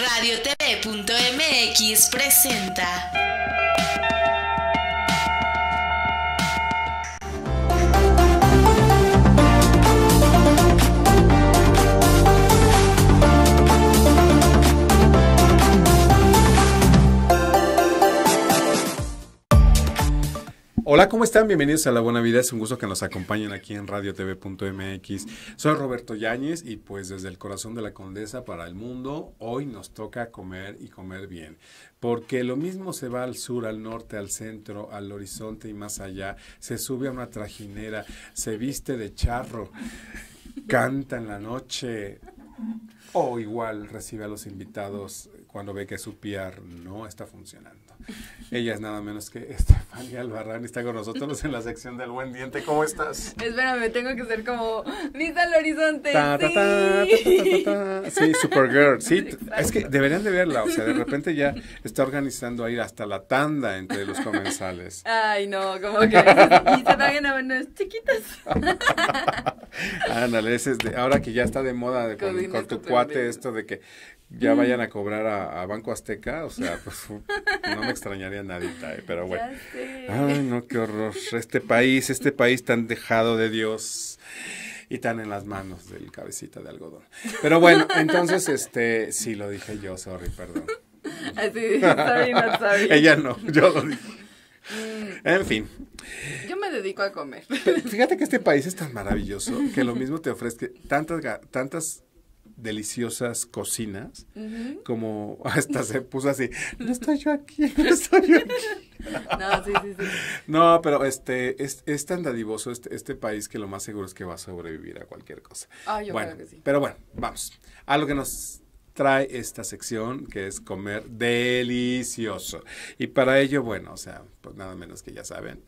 radiotv.mx presenta Hola, ¿cómo están? Bienvenidos a La Buena Vida. Es un gusto que nos acompañen aquí en radiotv.mx. Soy Roberto Yáñez y pues desde el corazón de la Condesa para el mundo, hoy nos toca comer y comer bien. Porque lo mismo se va al sur, al norte, al centro, al horizonte y más allá. Se sube a una trajinera, se viste de charro, canta en la noche, o igual recibe a los invitados cuando ve que su piar no está funcionando. Ella es nada menos que Estefanía Albarrán está con nosotros en la sección del buen diente. ¿Cómo estás? Espérame, tengo que ser como vista al horizonte. sí, Supergirl. Sí, es que deberían de verla. O sea, de repente ya está organizando a ir hasta la tanda entre los comensales. Ay, no, como que. Y se traen a manos chiquitas. Ándale, es de, ahora que ya está de moda de, con tu cuate esto de que ya mm. vayan a cobrar a, Banco Azteca, o sea, pues no me extrañaría nadita, eh, pero bueno. Ay, no, qué horror. Este país, este país tan dejado de Dios y tan en las manos del cabecita de algodón. Pero bueno, entonces, este, sí, lo dije yo, sorry, perdón. Así, sorry, no, Ella no, yo lo dije. Mm. En fin. Yo me dedico a comer. fíjate que este país es tan maravilloso que lo mismo te ofrece tantas, tantas deliciosas cocinas, como hasta se puso así, no estoy yo aquí, no estoy yo aquí. no, pero este, es, tan dadivoso este, este, país que lo más seguro es que va a sobrevivir a cualquier cosa. Ah, yo bueno, Pero bueno, vamos. A lo que nos trae esta sección que es comer delicioso. Y para ello, bueno, o sea, pues nada menos que ya saben,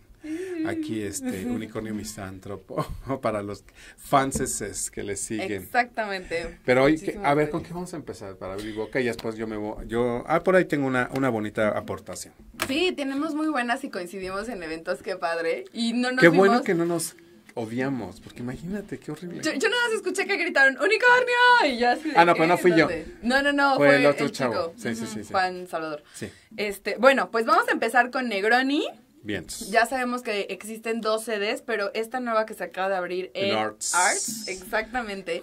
Aquí este unicornio misántropo para los fanses que le siguen. Exactamente. Pero hoy, a ver, ¿con qué vamos a empezar para abrir boca? Y después yo me voy, yo, ah, por ahí tengo una, bonita aportación. Sí, tenemos muy buenas y coincidimos en eventos, qué padre. Y no nos Qué bueno que no nos odiamos, porque imagínate, qué horrible. Yo, nada más escuché que gritaron ¡Unicornio! Y ya Ah, no, pero no fui yo. No, no, no, fue, el otro chavo. sí, sí, sí, Juan Salvador. Sí. Este, bueno, pues vamos a empezar con Negroni. Bien. Ya sabemos que existen dos sedes, pero esta nueva que se acaba de abrir es Arts. Arts, exactamente.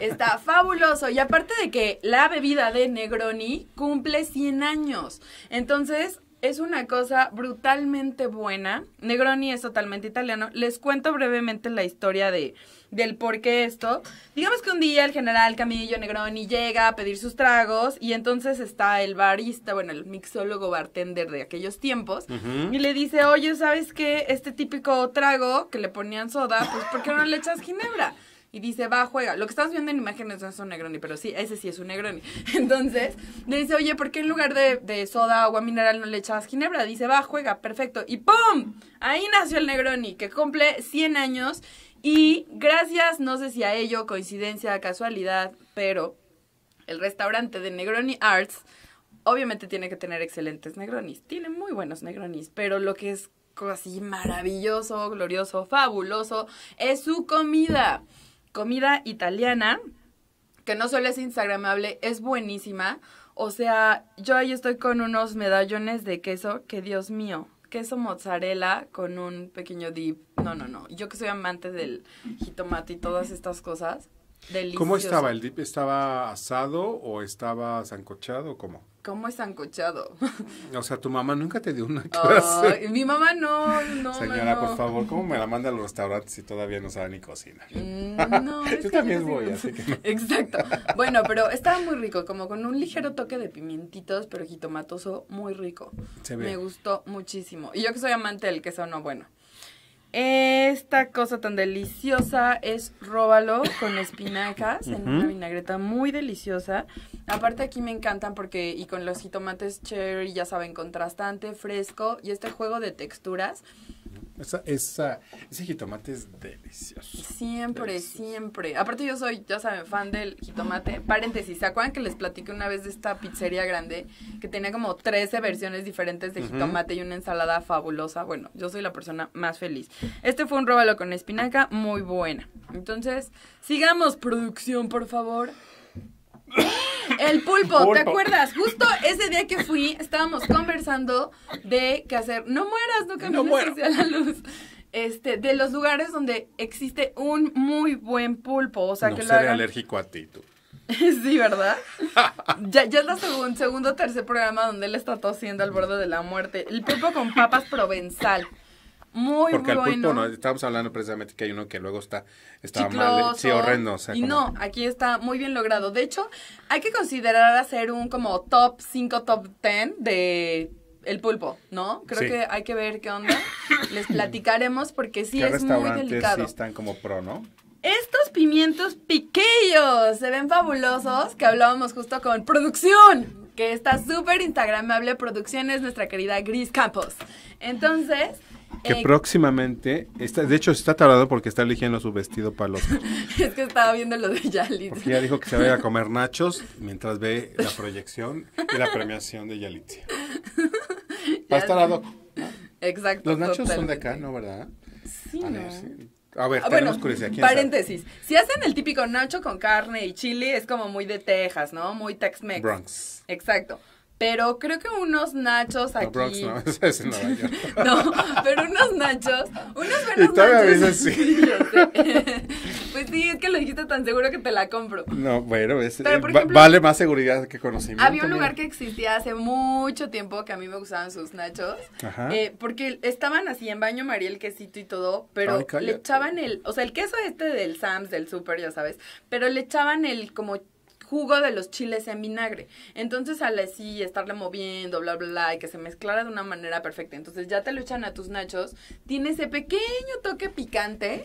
Está fabuloso. Y aparte de que la bebida de Negroni cumple 100 años. Entonces, es una cosa brutalmente buena. Negroni es totalmente italiano. Les cuento brevemente la historia de, del por qué esto. Digamos que un día el general Camillo Negroni llega a pedir sus tragos y entonces está el barista, bueno, el mixólogo bartender de aquellos tiempos y le dice, oye, ¿sabes qué? Este típico trago que le ponían soda, pues ¿por qué no le echas ginebra? Y dice, va, juega. Lo que estamos viendo en imágenes no es un Negroni, pero sí, ese sí es un Negroni. Entonces, le dice, oye, ¿por qué en lugar de, de soda, agua mineral, no le echas ginebra? Dice, va, juega, perfecto. Y ¡pum! Ahí nació el Negroni, que cumple 100 años y gracias, no sé si a ello, coincidencia, casualidad, pero el restaurante de Negroni Arts obviamente tiene que tener excelentes Negronis. Tiene muy buenos Negronis, pero lo que es así maravilloso, glorioso, fabuloso es su comida. Comida italiana, que no solo es instagramable, es buenísima. O sea, yo ahí estoy con unos medallones de queso que, Dios mío, queso mozzarella con un pequeño dip. No, no, no. Yo que soy amante del jitomate y todas estas cosas. Delicioso. ¿Cómo estaba el dip? ¿Estaba asado o estaba zancochado? ¿Cómo? ¿Cómo es sancochado? O sea, tu mamá nunca te dio una clase. mi mamá no, no. Señora, por favor, ¿cómo me la manda al restaurante si todavía no sabe ni cocina. Eh, no, Yo también voy, así que Exacto. Bueno, pero estaba muy rico, como con un ligero toque de pimientitos, pero jitomatoso, muy rico. Se ve. Me gustó muchísimo. Y yo que soy amante del queso, no, bueno. Esta cosa tan deliciosa es róbalo con espinacas en una vinagreta muy deliciosa. Aparte aquí me encantan porque y con los jitomates cherry, ya saben, contrastante, fresco y este juego de texturas esa, ese jitomate es delicioso. Siempre, siempre. Aparte yo soy, ya saben, fan del jitomate. Paréntesis, ¿se acuerdan que les platiqué una vez de esta pizzería grande que tenía como 13 versiones diferentes de jitomate y una ensalada fabulosa? Bueno, yo soy la persona más feliz. Este fue un róbalo con espinaca muy buena. Entonces, sigamos producción, por favor. El pulpo, ¿te acuerdas? Justo ese día que fui, estábamos conversando de qué hacer. No mueras, no camines no hacia la luz. Este, de los lugares donde existe un muy buen pulpo. O sea, que seré alérgico a ti, tú. sí, ¿verdad? ya, ya es el segundo o tercer programa donde él está tosiendo al borde de la muerte. El pulpo con papas provenzal. Muy bueno. Porque el pulpo, no, estábamos hablando precisamente que hay uno que luego está, está mal, sí, horrendo. y no, aquí está muy bien logrado. De hecho, hay que considerar hacer un como top 5, top 10 de el pulpo, ¿no? Creo que hay que ver qué onda. Les platicaremos porque sí es muy delicado. están como pro, ¿no? Estos pimientos piquillos se ven fabulosos, que hablábamos justo con producción, que está súper instagramable. Producción es nuestra querida Gris Campos. Entonces, que próximamente, está, de hecho está tardado porque está eligiendo su vestido para los... es que estaba viendo lo de Yalit. Porque ya dijo que se va a, comer nachos mientras ve la proyección y la premiación de Yalit. Está a Exacto. Los nachos son de acá, ¿no? ¿Verdad? Sí, ah, a ver, no. A ver, paréntesis. Si hacen el típico nacho con carne y chile, es como muy de Texas, ¿no? Muy Tex-Mex. Bronx. Exacto pero creo que unos nachos aquí. No, Bronx no, es no, pero unos nachos, unos buenos y todavía nachos. así. pues sí, es que lo dijiste tan seguro que te la compro. No, bueno, eh, vale más seguridad que conocimiento. Había un lugar que existía hace mucho tiempo que a mí me gustaban sus nachos, Ajá. Eh, porque estaban así en baño María el quesito y todo, pero le echaban el, o sea, el queso este del Sam's, del Super, ya sabes, pero le echaban el como jugo de los chiles en vinagre. Entonces al así estarle moviendo, bla, bla, bla, y que se mezclara de una manera perfecta. Entonces ya te lo echan a tus nachos, tiene ese pequeño toque picante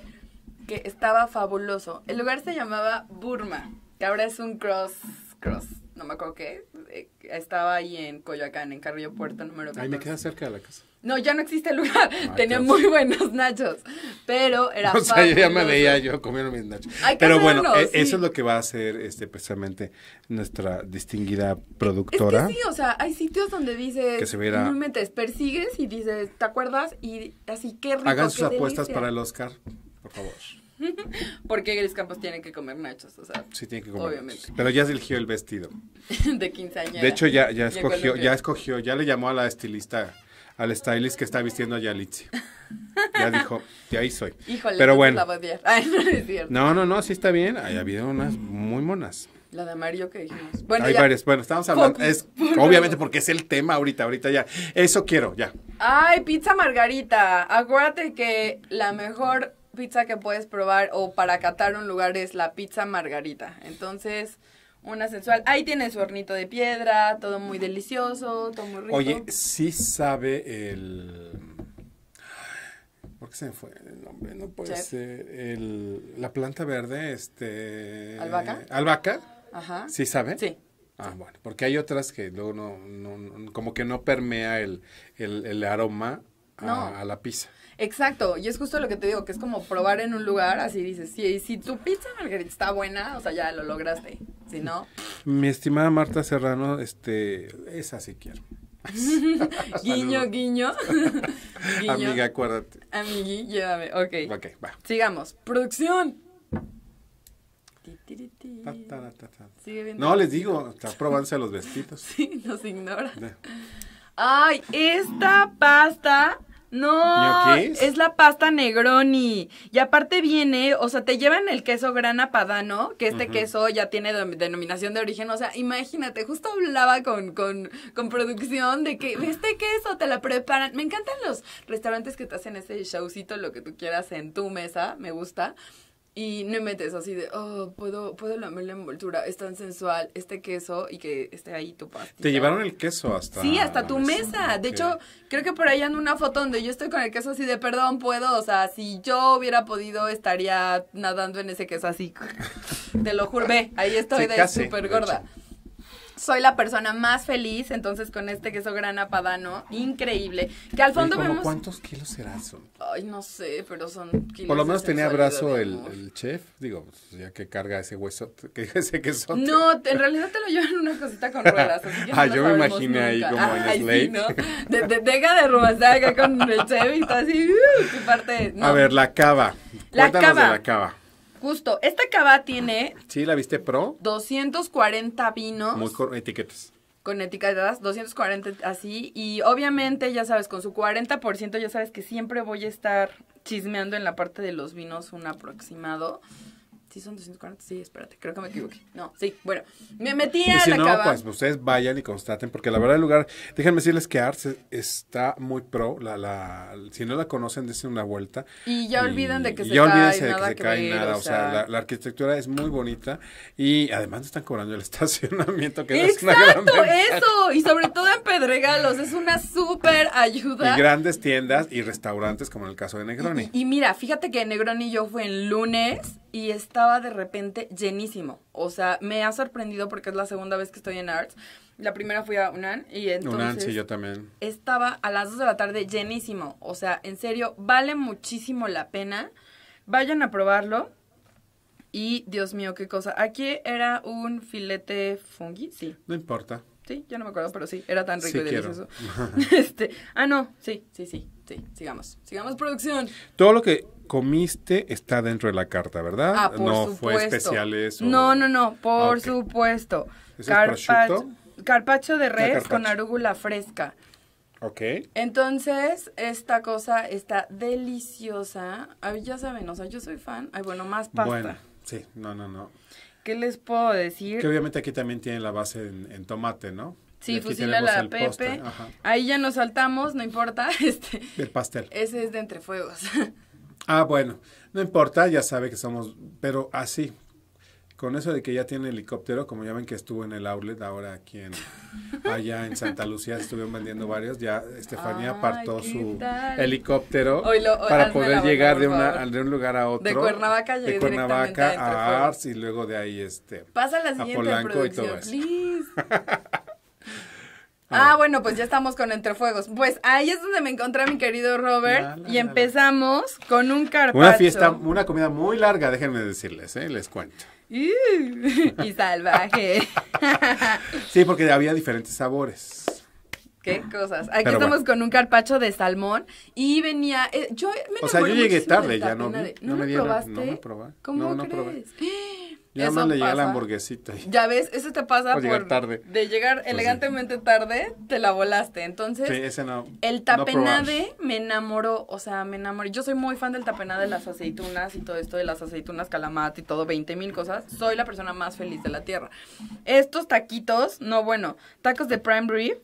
que estaba fabuloso. El lugar se llamaba Burma, que ahora es un cross, cross, no me acuerdo qué. Eh, estaba ahí en Coyoacán, en Carrillo Puerto número 14. Ahí me queda cerca de la casa. No, ya no existe el lugar. Ah, Tenía muy buenos nachos, pero era O sea, yo ya me veía yo comiendo mis nachos. pero bueno, eh, eso es lo que va a hacer este, precisamente nuestra distinguida productora. Es que sí, o sea, hay sitios donde dices, que normalmente persigues y dices, ¿te acuerdas? Y así, qué rico, Hagan sus apuestas para el Oscar, por favor. Porque Gris Campos tiene que comer nachos, o sea. Sí, tiene que comer. Obviamente. Pero ya se eligió el vestido. de quinceañera. De hecho, ya, ya escogió, ya escogió, ya le llamó a la estilista al stylist que está vistiendo a Yalitzi. Ya dijo, de ahí soy. Híjole, pero bueno. La no, no, no, no, sí está bien. Hay habido unas muy monas. La de amarillo que dijimos. Bueno, Hay varias. Bueno, estamos hablando. es, obviamente, porque es el tema ahorita, ahorita ya. Eso quiero, ya. Ay, pizza margarita. Acuérdate que la mejor pizza que puedes probar o para catar un lugar es la pizza margarita. Entonces una sensual. Ahí tiene su hornito de piedra, todo muy delicioso, todo muy rico. Oye, sí sabe el... ¿Por qué se me fue el nombre? No puede ser. El, la planta verde, este... ¿Albahaca? ¿Albahaca? Ajá. ¿Sí sabe? Sí. Ah, bueno, porque hay otras que luego no, no, como que no permea el, el, el aroma a la pizza. Exacto, y es justo lo que te digo, que es como probar en un lugar, así dices, si, si tu pizza margarita está buena, o sea, ya lo lograste, si no... Mi estimada Marta Serrano, este, es así quiero. guiño, guiño. Amiga, acuérdate. Amigui, llévame, ok. Ok, va. Sigamos, producción. no, les digo, está probándose los vestidos. sí, nos ignora. Ay, esta pasta no, es la pasta Negroni. Y aparte viene, o sea, te llevan el queso grana padano, que este queso ya tiene denominación de origen. O sea, imagínate, justo hablaba con, con, con producción de que este queso te la preparan. Me encantan los restaurantes que te hacen ese showcito, lo que tú quieras en tu mesa, me gusta y no metes así de, oh, puedo, puedo lamer la envoltura, es tan sensual este queso y que esté ahí tu parte Te llevaron el queso hasta. Sí, hasta tu mesa. De hecho, creo que por ahí anda una foto donde yo estoy con el queso así de, perdón, puedo. O sea, si yo hubiera podido, estaría nadando en ese queso así. Te lo juro, ve, ahí estoy de súper gorda soy la persona más feliz, entonces con este queso grana padano, increíble. Que al fondo vemos. ¿Cuántos kilos serán? Ay, no sé, pero son kilos. Por lo menos tenía brazo el, chef, digo, pues, ya que carga ese hueso, que ese queso. No, en realidad te lo llevan una cosita con ruedas. ah, yo me imaginé ahí como en Slate. ¿no? de, deja de rumasar acá con el chef y está así, uh, parte. A ver, la cava. De la cava justo. Esta cava tiene. Sí, la viste pro. 240 vinos. Muy con etiquetas. Con etiquetas, 240 así. Y obviamente, ya sabes, con su 40%, ya sabes que siempre voy a estar chismeando en la parte de los vinos un aproximado. Sí, son 240. Sí, espérate, creo que me equivoqué. No, sí, bueno, me metí a y si no, pues, pues ustedes vayan y constaten, porque la verdad el lugar, déjenme decirles que Arts está muy pro. La, la, si no la conocen, dense una vuelta. Y ya olvidan de que se, ya cae, de que se cae nada. O sea, la, arquitectura es muy bonita y además están cobrando el estacionamiento, que es una gran eso. Y sobre todo en Pedregalos, es una súper ayuda. Y grandes tiendas y restaurantes, como en el caso de Negroni. Y, mira, fíjate que Negroni yo fui en lunes y estaba de repente llenísimo. O sea, me ha sorprendido porque es la segunda vez que estoy en Arts. La primera fui a UNAN y entonces... UNAN, sí, yo también. Estaba a las 2 de la tarde llenísimo. O sea, en serio, vale muchísimo la pena. Vayan a probarlo. Y, Dios mío, qué cosa. Aquí era un filete fungi, sí. No importa. Sí, yo no me acuerdo, pero sí, era tan rico y delicioso. Este, ah, no, sí, sí, sí, sí, sigamos. Sigamos producción. Todo lo que comiste está dentro de la carta, ¿verdad? Ah, no fue especial eso. No, no, no, por ah, supuesto. carpacho, de res con arúgula fresca. Ok. Entonces, esta cosa está deliciosa. Ay, ya saben, o sea, yo soy fan. Ay, bueno, más pasta. Bueno, sí, no, no, no. ¿Qué les puedo decir? Que obviamente aquí también tiene la base en, tomate, ¿no? Sí, fusila la Pepe. Ahí ya nos saltamos, no importa. Este, el pastel. Ese es de Entrefuegos. Ah, bueno, no importa, ya sabe que somos, pero así, con eso de que ya tiene helicóptero, como ya ven que estuvo en el outlet ahora aquí en allá en Santa Lucía estuvieron vendiendo varios, ya Estefanía apartó su helicóptero para poder llegar de una un lugar a otro. De Cuernavaca a Ars y luego de ahí este Pasa a Polanco y todo eso. Ah, bueno, pues ya estamos con Entre Fuegos. Pues ahí es donde me encontré mi querido Robert y empezamos con un carpacho. Una fiesta, una comida muy larga, déjenme decirles, ¿eh? les cuento. y salvaje. sí, porque había diferentes sabores. Qué cosas. Aquí estamos con un carpacho de salmón y venía. Eh, yo O sea, yo llegué tarde, ya no, no, me probaste? No me probé. ¿Cómo no, crees? Ya más le llega la hamburguesita. Ya ves, eso te pasa por, llegar tarde. De llegar elegantemente tarde, te la volaste. Entonces, el tapenade me enamoró, o sea, me enamoré. Yo soy muy fan del tapenade, de las aceitunas y todo esto de las aceitunas, calamate y todo, 20 mil cosas. Soy la persona más feliz de la tierra. Estos taquitos, no bueno, tacos de prime rib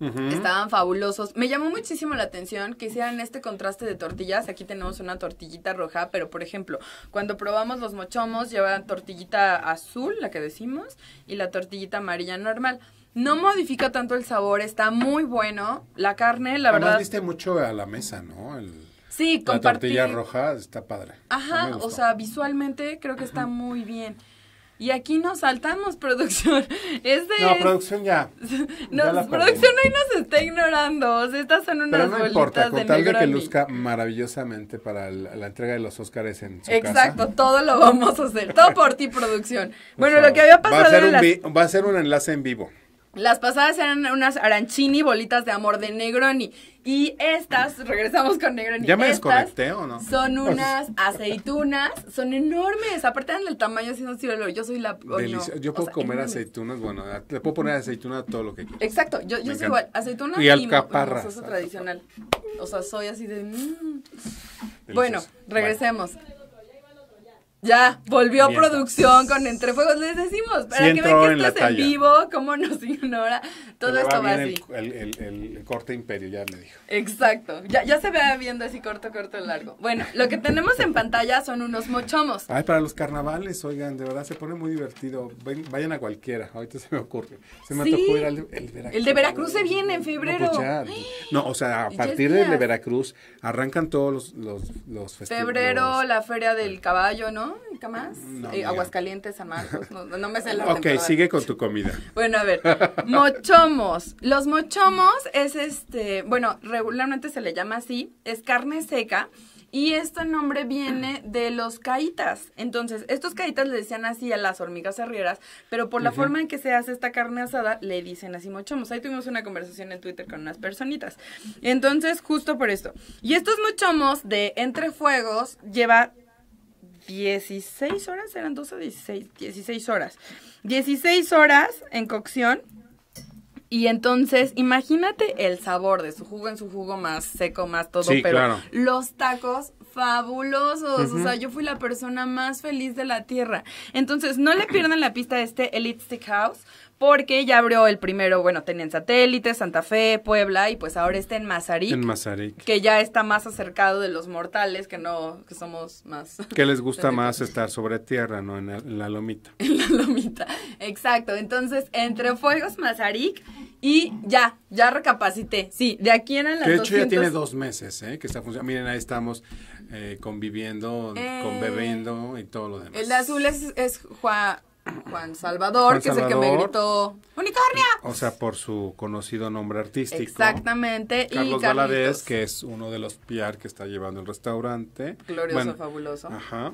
Estaban fabulosos. Me llamó muchísimo la atención que hicieran este contraste de tortillas. Aquí tenemos una tortillita roja, pero por ejemplo, cuando probamos los mochomos, llevan tortillita azul, la que decimos, y la tortillita amarilla normal. No modifica tanto el sabor, está muy bueno. La carne, la Además, verdad. viste mucho a la mesa, ¿no? Sí, con La tortilla roja está padre. Ajá, o sea, visualmente creo que está muy bien. Y aquí nos saltamos producción. no, producción ya. no, producción ahí nos está ignorando. estas son unas bolitas importa, con de tal de que luzca maravillosamente para la, entrega de los Óscares en su Exacto, todo lo vamos a hacer. Todo por ti, producción. Bueno, lo que había pasado... Va a, ser un va a ser un enlace en vivo. Las pasadas eran unas arancini bolitas de amor de Negroni. Y estas, regresamos con negro. ¿Ya me desconecté o no? Son unas aceitunas, son enormes. Aparte del tamaño, así, no sirve Yo soy la. Yo puedo comer aceitunas, bueno, le puedo poner aceituna a todo lo que quieras. Exacto, yo, yo soy igual. Aceitunas y, alcaparras. tradicional. O sea, soy así de. Mm. Bueno, regresemos. Ya, volvió a producción con Entre Fuegos, les decimos, para que vean que en vivo, cómo nos ignora, todo esto va, así. El, corte imperio, ya me dijo. Exacto, ya, ya se vea viendo así corto, corto, largo. Bueno, lo que tenemos en pantalla son unos mochomos. Ay, para los carnavales, oigan, de verdad se pone muy divertido, vayan a cualquiera, ahorita se me ocurre. Se me sí. ir al Veracruz. El de Veracruz se viene en febrero. No, pues o sea, a partir del de Veracruz arrancan todos los, los, Febrero, la Feria del Caballo, ¿no? más. Eh, Aguascalientes, San No, me sé la Ok, sigue con tu comida. Bueno, a ver. Mochomos. Los mochomos es este. Bueno, regularmente se le llama así. Es carne seca. Y este nombre viene de los caitas. Entonces, estos caitas le decían así a las hormigas arrieras, pero por la forma en que se hace esta carne asada, le dicen así mochomos. Ahí tuvimos una conversación en Twitter con unas personitas. Entonces, justo por esto. Y estos mochomos de Entre Fuegos lleva 16 horas, eran 12 o 16, 16 horas. 16 horas en cocción. Y entonces, imagínate el sabor de su jugo en su jugo más seco, más todo, pero los tacos fabulosos. O sea, yo fui la persona más feliz de la tierra. Entonces, no le pierdan la pista a este Elite Steakhouse porque ya abrió el primero, bueno, tenían satélites, Santa Fe, Puebla, y pues ahora está en Mazarik. En Mazarik. Que ya está más acercado de los mortales, que no, que somos más... Que les gusta más estar sobre tierra, ¿no? En la, lomita. En la lomita, exacto. Entonces, entre Fuegos, Mazarik y ya, ya recapacité. Sí, de aquí en adelante. De hecho ya tiene dos meses, ¿eh? Que está funcionando. Miren, ahí estamos eh, conviviendo, con eh, conviviendo y todo lo demás. El de azul es, es Juan... Juan Salvador, que es el que me gritó ¡Unicornia! O sea, por su conocido nombre artístico. Exactamente. Carlos que es uno de los PR que está llevando el restaurante. Glorioso, fabuloso. Ajá.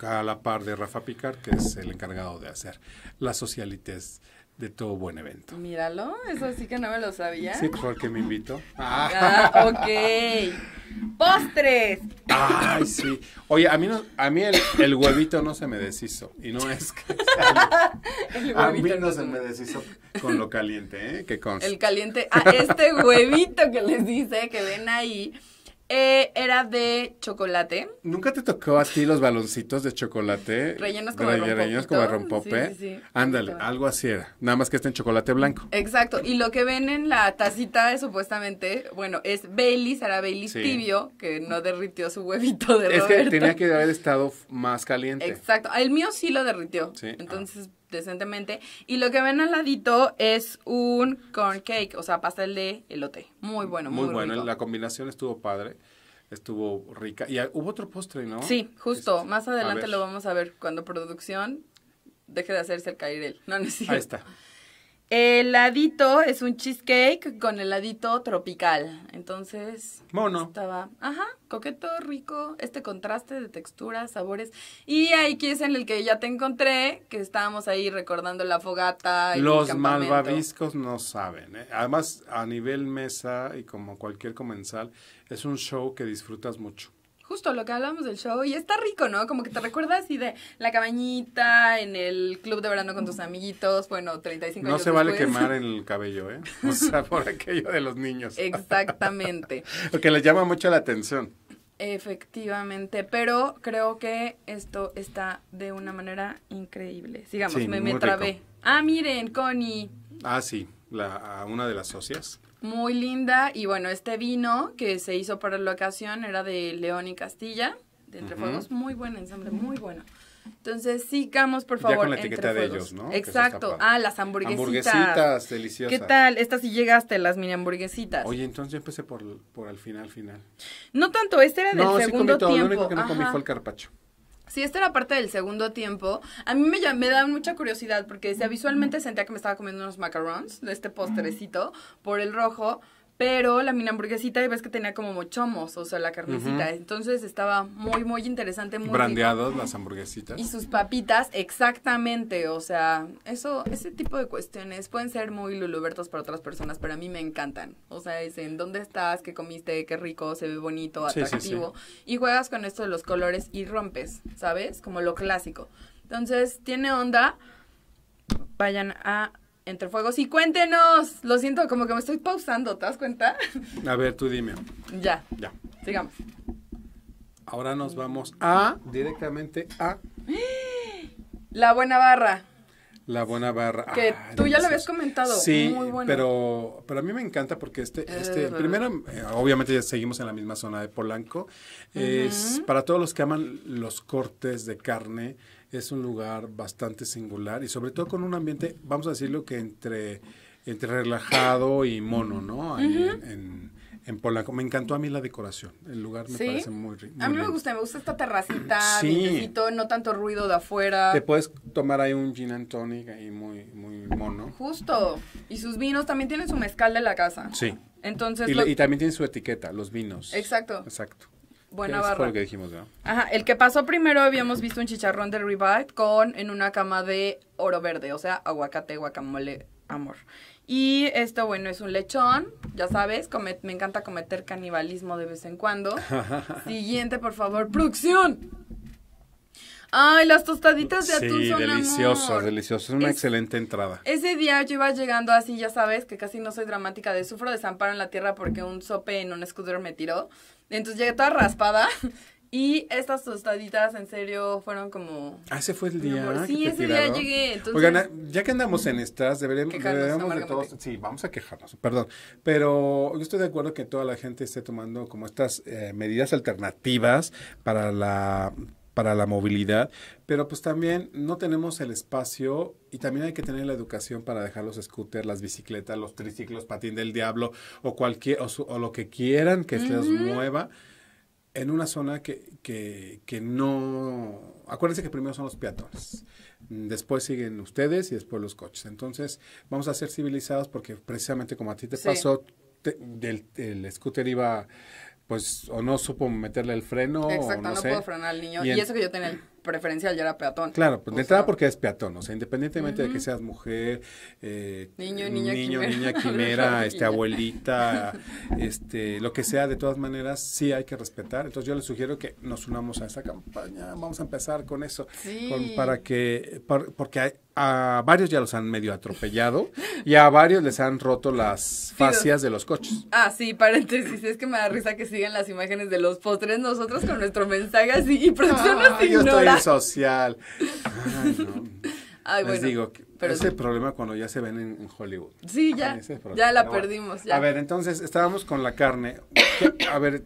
A la par de Rafa Picard, que es el encargado de hacer las socialites de todo buen evento. Míralo, eso sí que no me lo sabía. Sí, porque me invitó. Ah, ok. Postres. Ay, sí. Oye, a mí, a mí el, huevito no se me deshizo. Y no es a mí no, se me deshizo con lo caliente, ¿eh? Que con. El caliente. A ah, este huevito que les dice que ven ahí eh, era de chocolate. ¿Nunca te tocó a ti los baloncitos de chocolate? Rellenos como de Rellenos como rompope. Sí, sí, Ándale, algo así era. Nada más que esté en chocolate blanco. Exacto. Y lo que ven en la tacita, supuestamente, bueno, es Bailey, será Baileys tibio, que no derritió su huevito de Es que tenía que haber estado más caliente. Exacto. El mío sí lo derritió. Sí. Ah. Entonces, decentemente. Y lo que ven al ladito es un corn cake, o sea, pastel de elote. Muy bueno, muy, bueno. La combinación estuvo padre, estuvo rica. Y ah, hubo otro postre, ¿no? Sí, justo. más adelante lo vamos a ver cuando producción deje de hacerse el cairel. No, no Ahí está. El Heladito es un cheesecake con heladito tropical. Entonces. Estaba. Ajá, coqueto, rico. Este contraste de texturas, sabores. Y aquí es en el que ya te encontré, que estábamos ahí recordando la fogata. Y Los malvaviscos no saben. ¿eh? Además, a nivel mesa y como cualquier comensal, es un show que disfrutas mucho justo lo que hablamos del show y está rico, ¿no? Como que te recuerdas así de la cabañita, en el club de verano con tus mm. amiguitos, bueno, 35 no años No se vale quemar el cabello, ¿eh? O sea, por aquello de los niños. Exactamente. Porque les llama mucho la atención. Efectivamente, pero creo que esto está de una manera increíble. Sigamos, me, me trabé. Ah, miren, Connie. Ah, sí, la, a una de las socias muy linda. Y bueno, este vino que se hizo para la ocasión era de León y Castilla, de Entre Muy buen ensamble, muy bueno. Entonces, sí sigamos, por favor. con la etiqueta de ellos, ¿no? Exacto. Ah, las hamburguesitas. Hamburguesitas, deliciosas. ¿Qué tal? Estas sí llegaste, las mini hamburguesitas. Oye, entonces yo empecé por, el final, final. No tanto, este era del segundo tiempo. único que no el carpacho. Sí, esta era parte del segundo tiempo. A mí me, da mucha curiosidad porque visualmente sentía que me estaba comiendo unos macarons, de este postrecito, por el rojo. Pero la mini hamburguesita, ves que tenía como mochomos, o sea, la carnecita. Entonces estaba muy, muy interesante. Muy Brandeados las hamburguesitas. Y sus papitas, exactamente. O sea, eso, ese tipo de cuestiones pueden ser muy lulubertos para otras personas, pero a mí me encantan. O sea, dicen, ¿dónde estás? ¿Qué comiste? ¿Qué rico? Se ve bonito, atractivo. Y juegas con esto de los colores y rompes, ¿sabes? Como lo clásico. Entonces, tiene onda. Vayan a entre fuegos. Y cuéntenos, lo siento, como que me estoy pausando, ¿te das cuenta? A ver, tú dime. Ya. Ya. Sigamos. Ahora nos vamos a, directamente a... La buena barra. La buena barra. Que ah, tú ya lo habías comentado. Sí, Muy pero, pero a mí me encanta porque este, este primero, eh, obviamente ya seguimos en la misma zona de Polanco. Es para todos los que aman los cortes de carne, es un lugar bastante singular y sobre todo con un ambiente, vamos a decirlo que entre, entre relajado y mono, ¿no? Ahí en, en, Me encantó a mí la decoración. El lugar me parece muy rico. A mí me gusta, me gusta esta terracita, todo no tanto ruido de afuera. Te puedes tomar ahí un gin and tonic ahí muy, muy mono. Justo. Y sus vinos también tienen su mezcal de la casa. Sí. Entonces. Y, y también tienen su etiqueta, los vinos. Exacto. Exacto. Buena lo que dijimos, ¿no? Ajá, el que pasó primero habíamos visto un chicharrón de Revive con en una cama de oro verde, o sea, aguacate, guacamole, amor. Y esto, bueno, es un lechón, ya sabes, me encanta cometer canibalismo de vez en cuando. Siguiente, por favor, producción. Ay, las tostaditas de atún sí, son deliciosas, es una excelente entrada. Ese día yo iba llegando así, ya sabes, que casi no soy dramática de sufro desamparo en la tierra porque un sope en un scooter me tiró. Entonces llegué toda raspada. Y estas tostaditas, en serio, fueron como... Ah, ese fue el día. Sí, ese día llegué. Entonces... Ah, ya que andamos en estas, deberíamos... todos... Sí, vamos a quejarnos, perdón. Pero yo estoy de acuerdo que toda la gente esté tomando como estas eh, medidas alternativas para la para la movilidad, pero pues también no tenemos el espacio y también hay que tener la educación para dejar los scooters, las bicicletas, los triciclos, patín del diablo o cualquier o, lo que quieran que se mueva en una zona que, no... Acuérdense que primero son los peatones, después siguen ustedes y después los coches. Entonces vamos a ser civilizados porque precisamente como a ti te pasó, del, el scooter iba pues o no supo meterle el freno. o no, no puedo frenar al niño. Y, eso que yo tenía el preferencial ya era peatón. Claro, pues de entrada porque es peatón, o sea, independientemente de que seas mujer, eh, niño, niña, quimera, este, abuelita, este, lo que sea, de todas maneras, sí hay que respetar. Entonces yo les sugiero que nos unamos a esa campaña, vamos a empezar con eso, para que, porque hay, a varios ya los han medio atropellado y a varios les han roto las fascias de los coches. Ah, sí, paréntesis, es que me da risa que sigan las imágenes de los postres nosotros con nuestro mensaje así y producción nos Yo estoy social. Ay, bueno, les digo, pero ese problema cuando ya se ven en, Hollywood. Sí, ya, ya la perdimos. A ver, entonces, estábamos con la carne. A ver,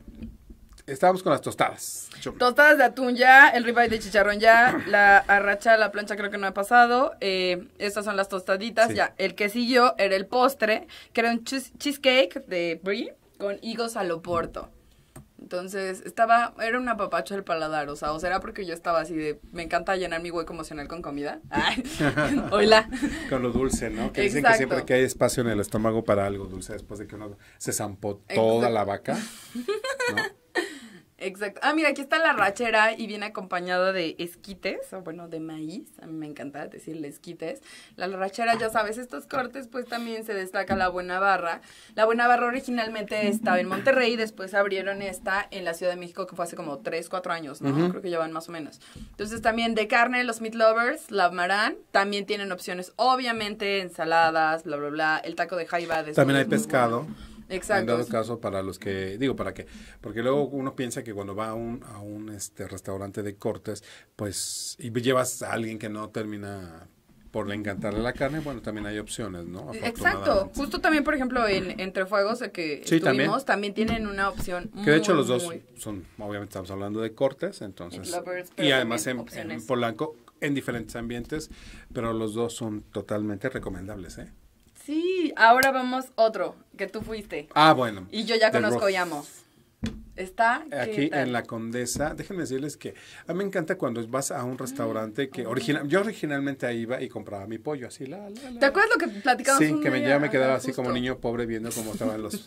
Estábamos con las tostadas. Tostadas de atún ya, el ribeye de chicharrón ya, la arracha, la plancha creo que no ha pasado. Eh, estas son las tostaditas ya. El que siguió era el postre, que era un cheesecake de brie con higos al oporto. Entonces, estaba, era una papacha del paladar, o sea, o será porque yo estaba así de, me encanta llenar mi hueco emocional con comida. Ay, hola. Con lo dulce, ¿no? Que dicen que siempre que hay espacio en el estómago para algo dulce, después de que uno se zampó toda la vaca, ¿no? Exacto. Ah, mira, aquí está la rachera y viene acompañada de esquites, o bueno, de maíz. A mí me encanta decirle esquites. La rachera, ya sabes, estos cortes, pues también se destaca la buena barra. La buena barra originalmente estaba en Monterrey, después abrieron esta en la Ciudad de México, que fue hace como 3, 4 años, ¿no? Creo que llevan más o menos. Entonces también de carne, los meat lovers, la marán, también tienen opciones, obviamente, ensaladas, bla, bla, bla. El taco de jaiba de También hay pescado. Exacto. En dado caso, para los que, digo, para que, porque luego uno piensa que cuando va a un, a un este, restaurante de cortes, pues, y llevas a alguien que no termina por le encantarle la carne, bueno, también hay opciones, ¿no? Exacto. Justo también, por ejemplo, en Entre Fuegos, que sí, también. tienen una opción. Que de hecho los dos son, obviamente estamos hablando de cortes, entonces. y además en Polanco, en diferentes ambientes, pero los dos son totalmente recomendables, ¿eh? Sí, ahora vamos otro, que tú fuiste. Ah, bueno. Y yo ya conozco y amo. Está aquí en la Condesa. Déjenme decirles que a mí me encanta cuando vas a un restaurante que mm. original, yo originalmente ahí iba y compraba mi pollo así. La, la, la. ¿Te acuerdas lo que platicamos? Sí, que me ya me quedaba así como niño pobre viendo cómo estaban los,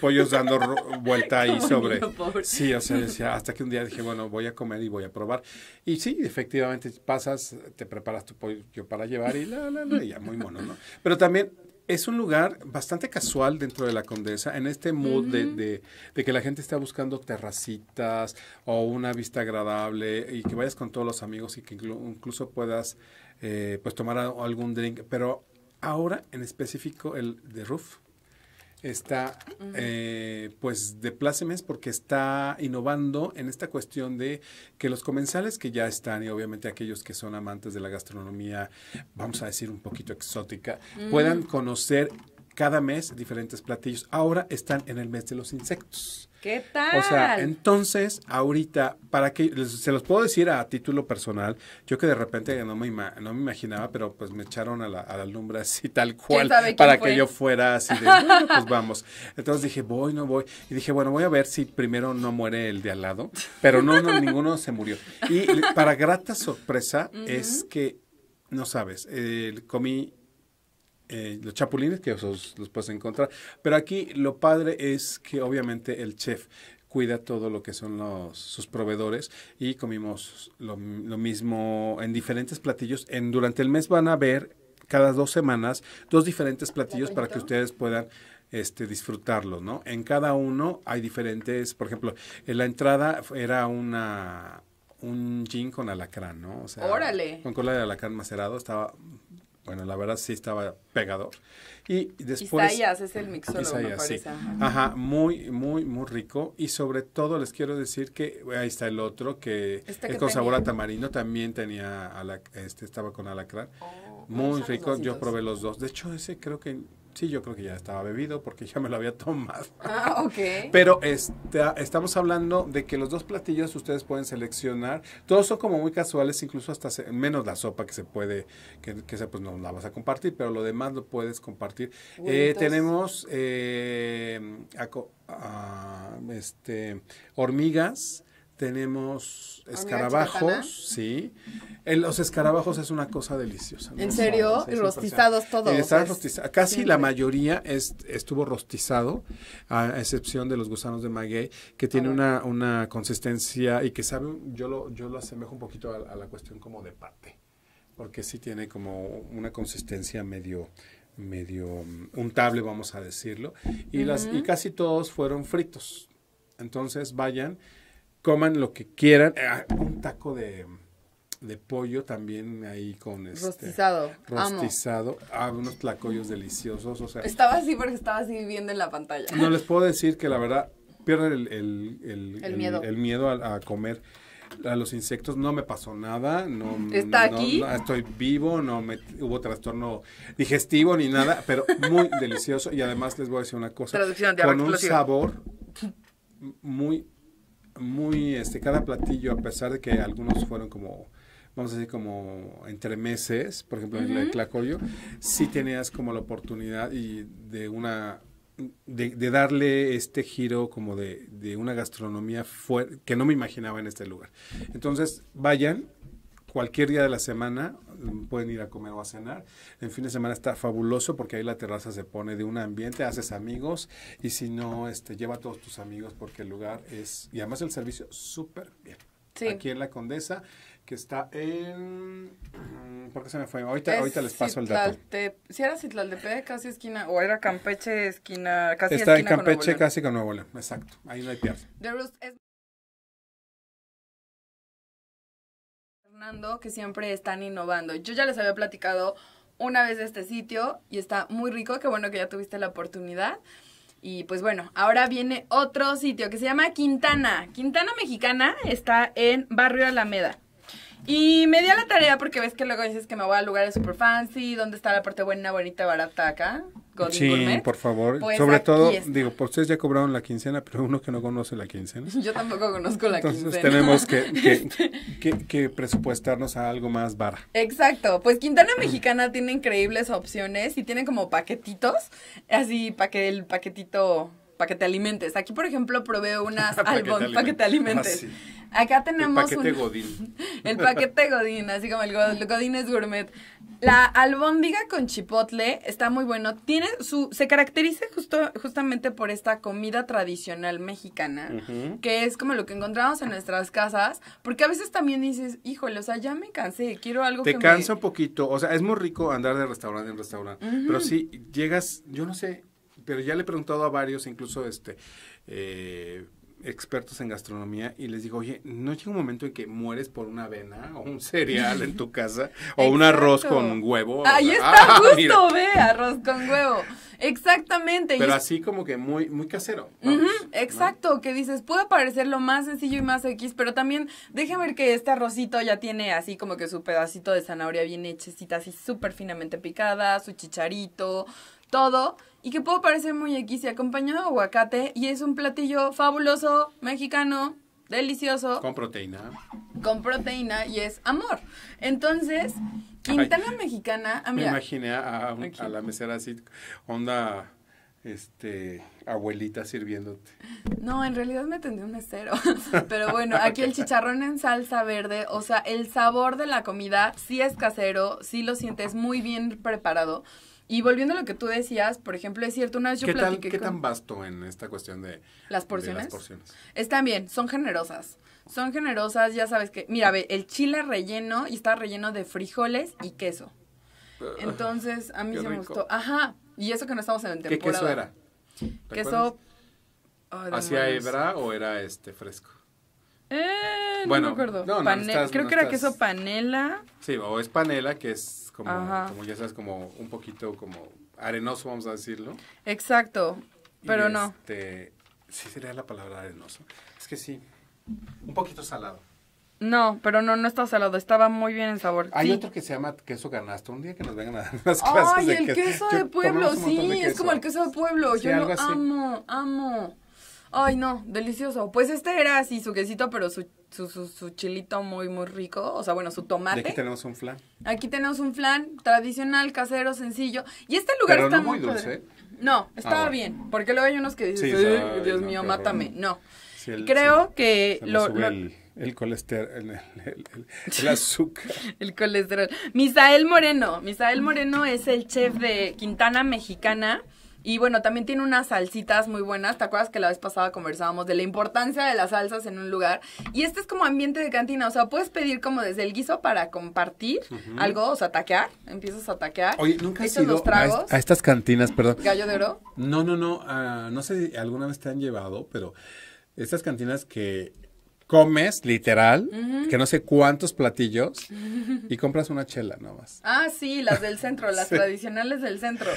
pollos dando vuelta ahí sobre. Sí, o sea, decía, hasta que un día dije, bueno, voy a comer y voy a probar. Y sí, efectivamente pasas, te preparas tu pollo para llevar y la, la, la, y ya muy mono, ¿no? Pero también es un lugar bastante casual dentro de la Condesa, en este mood de, que la gente está buscando terracitas o una vista agradable y que vayas con todos los amigos y que incluso puedas eh, pues tomar algún drink. Pero ahora en específico el de Roof está eh, pues de plácemes porque está innovando en esta cuestión de que los comensales que ya están y obviamente aquellos que son amantes de la gastronomía, vamos a decir un poquito exótica, mm. puedan conocer cada mes diferentes platillos. Ahora están en el mes de los insectos. ¿Qué tal? O sea, entonces, ahorita, para que, se los puedo decir a título personal, yo que de repente no me, no me imaginaba, pero pues me echaron a la, a la lumbre así tal cual, para que yo fuera así de, pues vamos. Entonces dije, voy, no voy. Y dije, bueno, voy a ver si primero no muere el de al lado, pero no, no ninguno se murió. Y para grata sorpresa es que, no sabes, eh, comí eh, los chapulines, que los puedes encontrar. Pero aquí lo padre es que obviamente el chef cuida todo lo que son los, sus proveedores y comimos lo, mismo en diferentes platillos. En, durante el mes van a haber, cada dos semanas dos diferentes platillos para que ustedes puedan este, disfrutarlos, ¿no? En cada uno hay diferentes, por ejemplo, en la entrada era una un gin con alacrán, ¿no? O sea, Órale. con cola de alacrán macerado, estaba bueno, la verdad sí estaba pegador. Y después... es el mixólogo, me parece. Ajá. muy, muy, muy rico. Y sobre todo les quiero decir que ahí está el otro, que es este con sabor a tamarindo, también tenía, a este, estaba con alacrán. Oh, muy rico, yo probé los dos. De hecho, ese creo que Sí, yo creo que ya estaba bebido porque ya me lo había tomado. Ah, ok. Pero estamos hablando de que los dos platillos ustedes pueden seleccionar. Todos son como muy casuales, incluso hasta menos la sopa que se puede, que, se, pues no la vas a compartir, pero lo demás lo puedes compartir. Eh, tenemos eh, ah, este, hormigas tenemos escarabajos, sí. los escarabajos es una cosa deliciosa. ¿En serio? rostizados todos. Casi la mayoría estuvo rostizado, a excepción de los gusanos de maguey, que tiene una, consistencia y que saben yo lo, yo lo asemejo un poquito a, la cuestión como de pate, porque sí tiene como una consistencia medio medio mm, untable, vamos a decirlo, y, las, y casi todos fueron fritos. Entonces vayan coman lo que quieran. Ah, un taco de, pollo también ahí con este, rostizado. Rostizado. Ah, unos tlacoyos deliciosos. O sea, estaba así porque estaba así viendo en la pantalla. No les puedo decir que la verdad pierden el, miedo, a, comer. A los insectos no me pasó nada, no, ¿Está aquí? estoy vivo, no me, hubo trastorno digestivo ni nada, pero muy delicioso y además les voy a decir una cosa, con un sabor muy muy, este, cada platillo, a pesar de que algunos fueron como vamos a decir, como entre meses, por ejemplo, en el Tlacoyo, sí tenías como la oportunidad y de una de, darle este giro como de, de una gastronomía fuerte que no me imaginaba en este lugar. Entonces, vayan, cualquier día de la semana mm, pueden ir a comer o a cenar. En fin de semana está fabuloso porque ahí la terraza se pone de un ambiente, haces amigos y si no, este, lleva a todos tus amigos porque el lugar es, y además el servicio súper bien. Sí. Aquí en La Condesa, que está en... Mm, ¿Por qué se me fue? Ahorita, ahorita les paso el dato. Si era casi esquina, o era Campeche, esquina, casi Está en Campeche, casi con Nuevo León, exacto. Ahí no hay pierde. que siempre están innovando. Yo ya les había platicado una vez de este sitio y está muy rico, qué bueno que ya tuviste la oportunidad. Y pues bueno, ahora viene otro sitio que se llama Quintana. Quintana Mexicana está en Barrio Alameda. Y me di a la tarea porque ves que luego dices que me voy a lugares super fancy, ¿dónde está la parte buena, bonita, barata acá? sí, por favor. Pues Sobre todo, digo, por pues, ustedes ya cobraron la quincena, pero uno que no conoce la quincena. Yo tampoco conozco la quincena. Entonces tenemos este que, que, presupuestarnos a algo más barato. Exacto. Pues Quintana Mexicana tiene increíbles opciones y tiene como paquetitos, así para que el paquetito para que te alimentes. Aquí, por ejemplo, proveo unas albóndigas para que te alimentes. Ah, Acá tenemos el paquete Godín. el paquete Godín, así como el, Godín es gourmet. La albóndiga con chipotle está muy bueno. Tiene su se caracteriza justo justamente por esta comida tradicional mexicana, que es como lo que encontramos en nuestras casas, porque a veces también dices, "Híjole, o sea, ya me cansé, quiero algo Te cansa un poquito, o sea, es muy rico andar de restaurante en restaurante, pero sí llegas, yo no sé, pero ya le he preguntado a varios, incluso este eh, expertos en gastronomía, y les digo, oye, ¿no llega un momento en que mueres por una avena o un cereal en tu casa o un arroz con huevo? Ahí está, ah, justo, ve, arroz con huevo. Exactamente. Pero así como que muy, muy casero. Pues, exacto, que dices, puede parecer lo más sencillo y más X, pero también déjame ver que este arrocito ya tiene así como que su pedacito de zanahoria bien hechecita, así súper finamente picada, su chicharito, todo y que puedo parecer muy X y acompañado de aguacate y es un platillo fabuloso, mexicano, delicioso. Con proteína. Con proteína y es amor. Entonces, Quintana Mexicana... Ah, me imaginé a, la mesera así, onda, este, abuelita sirviéndote. No, en realidad me tendí un mesero. Pero bueno, aquí el chicharrón en salsa verde, o sea, el sabor de la comida sí es casero, sí lo sientes muy bien preparado. Y volviendo a lo que tú decías, por ejemplo, es cierto, una vez yo ¿Qué platiqué Tan, ¿Qué tan vasto en esta cuestión de las porciones? Están bien, son generosas. Son generosas, ya sabes que. Mira, ve, el chile relleno y está relleno de frijoles y queso. Ah, Entonces, a mí se me gustó. Ajá. Y eso que no estamos en temporada. ¿Qué queso era? Queso. ¿Hacía hebra o era este fresco? Eh, no me acuerdo. Creo que era queso panela. Sí, o es panela, que es como, ya sabes, como un poquito como arenoso, vamos a decirlo. Exacto, pero no. Este, sí sería la palabra arenoso. Es que sí, un poquito salado. No, pero no, no estaba salado, estaba muy bien en sabor. Hay otro que se llama queso canasto un día que nos vengan a dar unas clases. Ay, el queso, de pueblo, sí, es como el queso de pueblo, yo lo amo, amo. Ay, no, delicioso. Pues este era así su quesito, pero su, su, su, chilito muy, muy rico. O sea, bueno, su tomate. aquí tenemos un flan. Aquí tenemos un flan tradicional, casero, sencillo. Y este lugar está no muy, dulce. No, estaba ah, bien. Porque luego hay unos que dicen, Dios mío, mátame. No. Creo que lo, el, colesterol, el, azúcar. el colesterol. Misael Moreno. Misael Moreno es el chef de Quintana Mexicana. Y bueno, también tiene unas salsitas muy buenas. ¿Te acuerdas que la vez pasada conversábamos de la importancia de las salsas en un lugar? Y este es como ambiente de cantina. O sea, puedes pedir como desde el guiso para compartir algo, o sea, taquear. Empiezas a taquear. Oye, ¿nunca has a, estas cantinas, perdón? ¿Gallo de oro? No, no, no. Ah, no sé si alguna vez te han llevado, pero estas cantinas que comes, literal, que no sé cuántos platillos, y compras una chela nomás. Ah, sí, las del centro, las tradicionales del centro.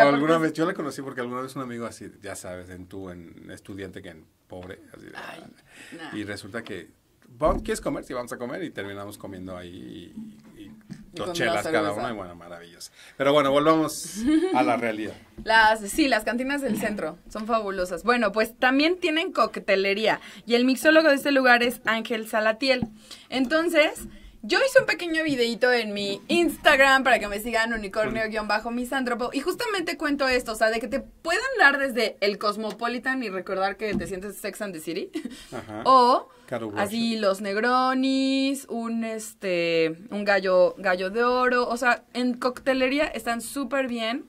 alguna vez, yo la conocí porque alguna vez un amigo así, ya sabes, en tu, en estudiante que en pobre, así, ah". y resulta que, ¿quieres comer? Sí, vamos a comer, y terminamos comiendo ahí, dos chelas cada una y bueno, maravilloso. Pero bueno, volvamos a la realidad. Las, sí, las cantinas del centro son fabulosas. Bueno, pues también tienen coquetelería. y el mixólogo de este lugar es Ángel Salatiel. Entonces, yo hice un pequeño videito en mi Instagram para que me sigan unicornio-misántropo y justamente cuento esto, o sea, de que te pueden dar desde el Cosmopolitan y recordar que te sientes Sex and the City o así los Negronis, un este un gallo gallo de oro, o sea, en coctelería están súper bien.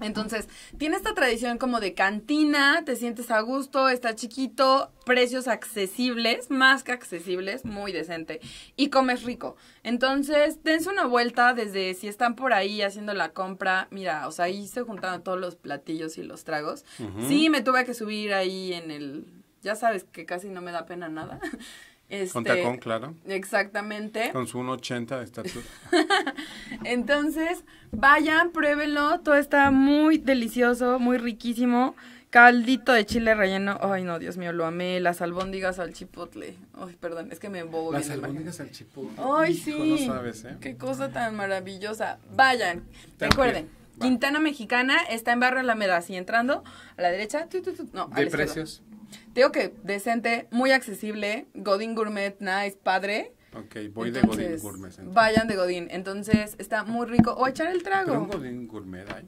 Entonces, tiene esta tradición como de cantina, te sientes a gusto, está chiquito, precios accesibles, más que accesibles, muy decente, y comes rico. Entonces, dense una vuelta desde si están por ahí haciendo la compra, mira, o sea, ahí se juntaron todos los platillos y los tragos. Sí, me tuve que subir ahí en el, ya sabes que casi no me da pena nada con este, tacón, claro. Exactamente. Con su 1,80 de estatura. Entonces, vayan, pruébenlo. Todo está muy delicioso, muy riquísimo. Caldito de chile relleno. Ay, no, Dios mío, lo amé. Las albóndigas al chipotle. Ay, perdón, es que me embobo. Las albóndigas al chipotle. Ay, sí. sabes, ¿eh? Qué cosa tan maravillosa. Vayan. Recuerden, Quintana Mexicana está en la Alameda. Así entrando, a la derecha. no, ¿De precios? Te digo que decente, muy accesible, Godin Gourmet, nice, padre. Ok, voy de Godin Gourmet. Vayan de Godin, entonces está muy rico. O echar el trago. Gourmet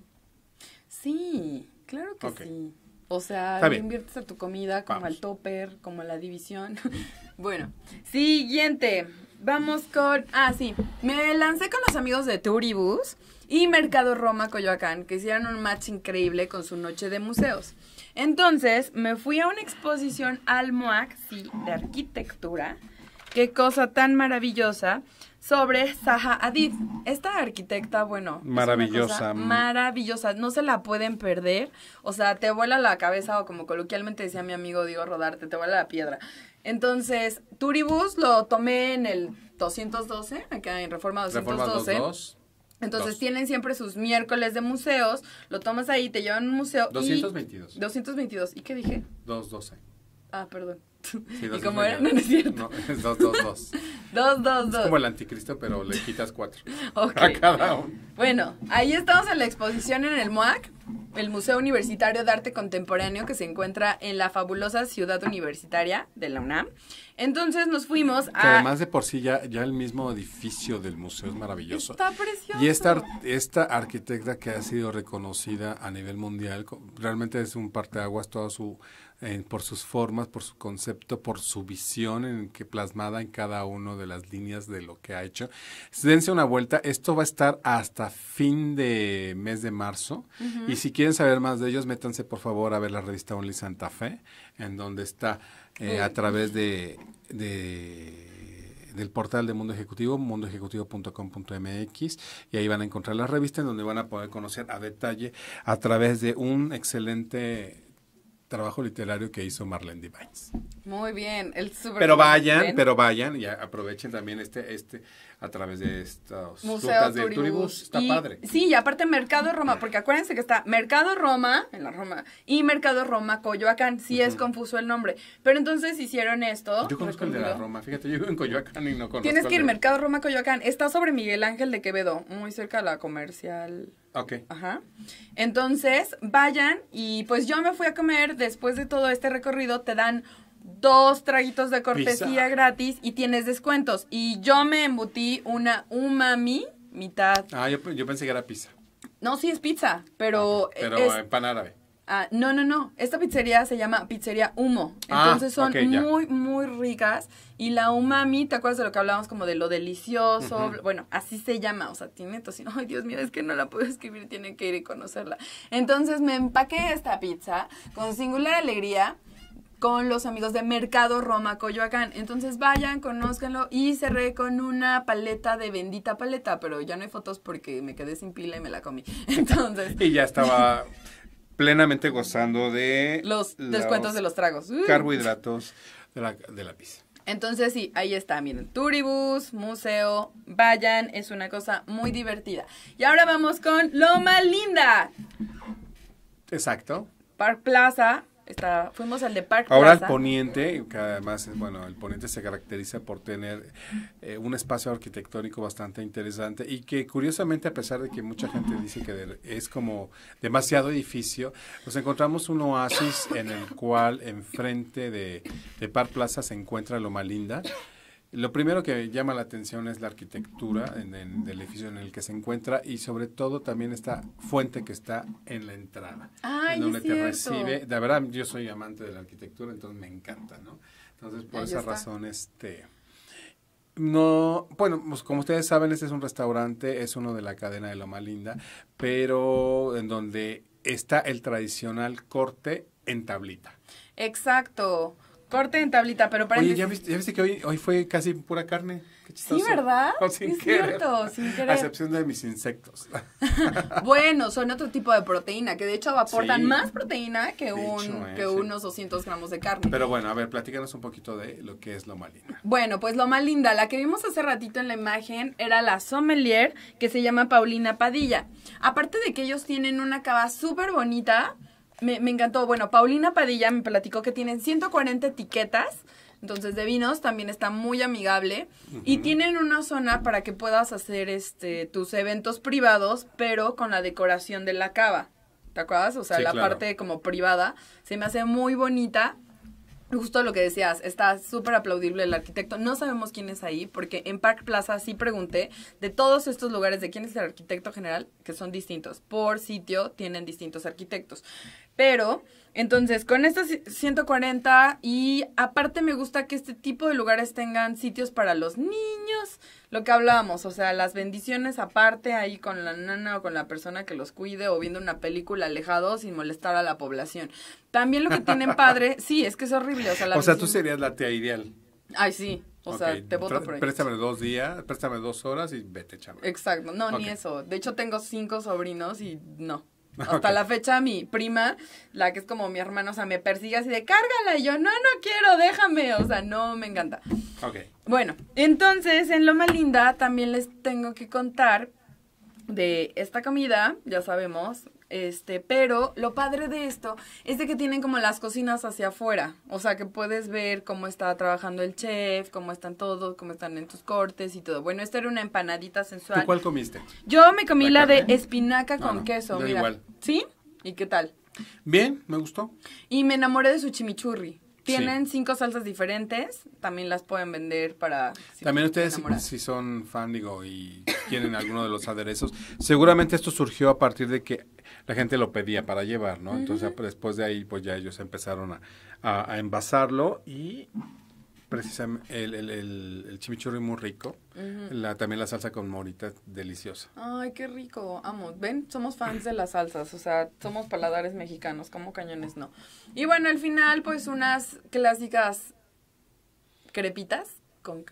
Sí, claro que sí. O sea, inviertes a tu comida como al topper, como la división. bueno, siguiente. Vamos con... Ah, sí. Me lancé con los amigos de Turibus y Mercado Roma Coyoacán, que hicieron un match increíble con su noche de museos. Entonces me fui a una exposición al MOAC, sí, de arquitectura. Qué cosa tan maravillosa sobre Zaha Hadid. Esta arquitecta, bueno, maravillosa. maravillosa, no se la pueden perder. O sea, te vuela la cabeza o como coloquialmente decía mi amigo Diego Rodarte, te vuela la piedra. Entonces, Turibus lo tomé en el 212, acá en Reforma 212. Entonces tienen siempre sus miércoles de museos, lo tomas ahí, te llevan a un museo. 222. 222. ¿Y qué dije? 212. Ah, perdón. ¿Y como era? No, es cierto. es dos, Es como el anticristo, pero le quitas cuatro. A cada uno. Bueno, ahí estamos en la exposición en el MOAC, el Museo Universitario de Arte Contemporáneo que se encuentra en la fabulosa ciudad universitaria de la UNAM. Entonces nos fuimos a... Que además de por sí ya, el mismo edificio del museo es maravilloso. Está precioso. Y esta, esta arquitecta que ha sido reconocida a nivel mundial, realmente es un parteaguas toda su eh, por sus formas, por su concepto, por su visión en que plasmada en cada una de las líneas de lo que ha hecho. Dense una vuelta, esto va a estar hasta fin de mes de marzo y si quieren saber más de ellos, métanse por favor a ver la revista Only Santa Fe, en donde está eh, a través de, de del portal de Mundo Ejecutivo, mundoejecutivo.com.mx, y ahí van a encontrar la revista en donde van a poder conocer a detalle a través de un excelente trabajo literario que hizo Marlene Divines. Muy bien, el super Pero vayan, pero vayan y aprovechen también este, este, a través de estos... museos de Turibus. Está padre. Sí, y aparte Mercado Roma, porque acuérdense que está Mercado Roma, en la Roma, y Mercado Roma Coyoacán. Sí es confuso el nombre. Pero entonces hicieron esto. Yo conozco el de la Roma, fíjate, yo vivo en Coyoacán y no conozco. Tienes que ir Mercado Roma Coyoacán. Está sobre Miguel Ángel de Quevedo, muy cerca de la comercial. Ok. Ajá. Entonces, vayan y pues yo me fui a comer. Después de todo este recorrido, te dan dos traguitos de cortesía gratis y tienes descuentos. Y yo me embutí una umami mitad. Ah, yo, pensé que era pizza. No, sí es pizza, pero... Ah, pero es, pan árabe. Ah, no, no, no. Esta pizzería se llama Pizzería Humo. Ah, Entonces son muy, muy ricas. Y la umami, ¿te acuerdas de lo que hablábamos como de lo delicioso? Bueno, así se llama. O sea, tiene tocino. Ay, Dios mío, es que no la puedo escribir. tiene que ir y conocerla. Entonces me empaqué esta pizza con singular alegría con los amigos de Mercado Roma Coyoacán. Entonces vayan, conózcanlo y cerré con una paleta de bendita paleta, pero ya no hay fotos porque me quedé sin pila y me la comí. Entonces. y ya estaba plenamente gozando de los, descuentos de los tragos. Uh. Carbohidratos de la, de la pizza. Entonces sí, ahí está, miren, Turibus, museo, vayan, es una cosa muy divertida. Y ahora vamos con Loma Linda. Exacto. Park Plaza, fuimos al de Park Ahora al Poniente, que además, bueno, el Poniente se caracteriza por tener eh, un espacio arquitectónico bastante interesante y que curiosamente, a pesar de que mucha gente dice que es como demasiado edificio, nos encontramos un oasis en el cual enfrente de, de Park Plaza se encuentra Loma Linda, lo primero que llama la atención es la arquitectura del edificio en el que se encuentra y sobre todo también esta fuente que está en la entrada, Ay, en donde te recibe. De verdad, yo soy amante de la arquitectura, entonces me encanta, ¿no? Entonces, por esa razón, este... No, bueno, pues, como ustedes saben, este es un restaurante, es uno de la cadena de Loma Linda, pero en donde está el tradicional corte en tablita. Exacto. Corte en tablita, pero para Oye, ¿ya viste, que hoy, hoy fue casi pura carne? Qué Sí, ¿verdad? sin A excepción de mis insectos. bueno, son otro tipo de proteína, que de hecho aportan más proteína que, ¿eh? unos 200 gramos de carne. Pero bueno, a ver, platícanos un poquito de lo que es Loma Linda. Bueno, pues Loma Linda, la que vimos hace ratito en la imagen, era la sommelier, que se llama Paulina Padilla. Aparte de que ellos tienen una cava súper bonita, me, me encantó. Bueno, Paulina Padilla me platicó que tienen 140 etiquetas. Entonces, de vinos también está muy amigable. Y tienen una zona para que puedas hacer este tus eventos privados, pero con la decoración de la cava. ¿Te acuerdas? O sea, la parte como privada. Se me hace muy bonita. Justo lo que decías, está súper aplaudible el arquitecto. No sabemos quién es ahí, porque en Park Plaza sí pregunté de todos estos lugares de quién es el arquitecto general, que son distintos. Por sitio tienen distintos arquitectos. Pero, entonces, con estos 140 y aparte me gusta que este tipo de lugares tengan sitios para los niños, lo que hablábamos, o sea, las bendiciones aparte ahí con la nana o con la persona que los cuide o viendo una película alejado sin molestar a la población. También lo que tienen padre, sí, es que es horrible. O sea, tú serías la tía ideal. Ay, sí. O sea, te voto por ahí. Préstame dos días, préstame dos horas y vete, chaval. Exacto. No, ni eso. De hecho, tengo cinco sobrinos y no. Hasta la fecha mi prima, la que es como mi hermana, o sea, me persigue así de cárgala y yo, no, no quiero, déjame, o sea, no, me encanta. Ok. Bueno, entonces en Loma Linda también les tengo que contar de esta comida, ya sabemos, este, pero lo padre de esto es de que tienen como las cocinas hacia afuera. O sea, que puedes ver cómo está trabajando el chef, cómo están todos, cómo están en tus cortes y todo. Bueno, esta era una empanadita sensual. ¿Tú cuál comiste? Yo me comí la, de espinaca con queso. mira. igual. ¿Sí? ¿Y qué tal? Bien, me gustó. Y me enamoré de su chimichurri. Tienen cinco salsas diferentes, también las pueden vender para... también ustedes si, son fan, digo, y tienen alguno de los aderezos, seguramente esto surgió a partir de que la gente lo pedía para llevar, ¿no? Entonces después de ahí, pues ya ellos empezaron a envasarlo y precisamente el, el, el, chimichurri muy rico, la, también la salsa con morita deliciosa. Ay, qué rico, amo. Ven, somos fans de las salsas, o sea, somos paladares mexicanos, como cañones no. Y bueno, al final, pues unas clásicas crepitas con,